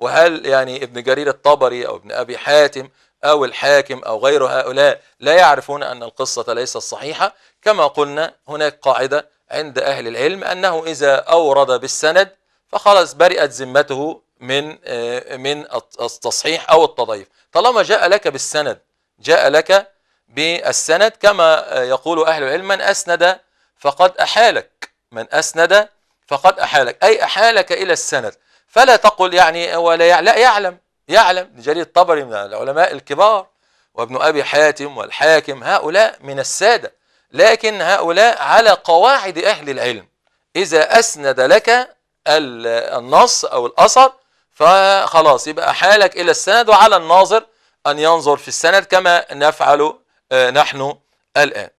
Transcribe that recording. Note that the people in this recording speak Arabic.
وهل يعني ابن جرير الطبري أو ابن أبي حاتم أو الحاكم أو غير هؤلاء لا يعرفون أن القصة ليست صحيحة كما قلنا هناك قاعدة عند أهل العلم أنه إذا أورد بالسند فخلاص برئت ذمته من آه، من التصحيح أو التضعيف طالما جاء لك بالسند جاء لك بالسند كما آه، يقول أهل العلم من أسند فقد أحالك من أسند فقد أحالك أي أحالك إلى السند فلا تقل يعني ولا لا يعلم يعلم جرير الطبري من العلماء الكبار وابن أبي حاتم والحاكم هؤلاء من السادة لكن هؤلاء على قواعد أهل العلم إذا أسند لك النص أو الأثر فخلاص يبقى حالك إلى السند وعلى الناظر أن ينظر في السند كما نفعل آه، نحن الآن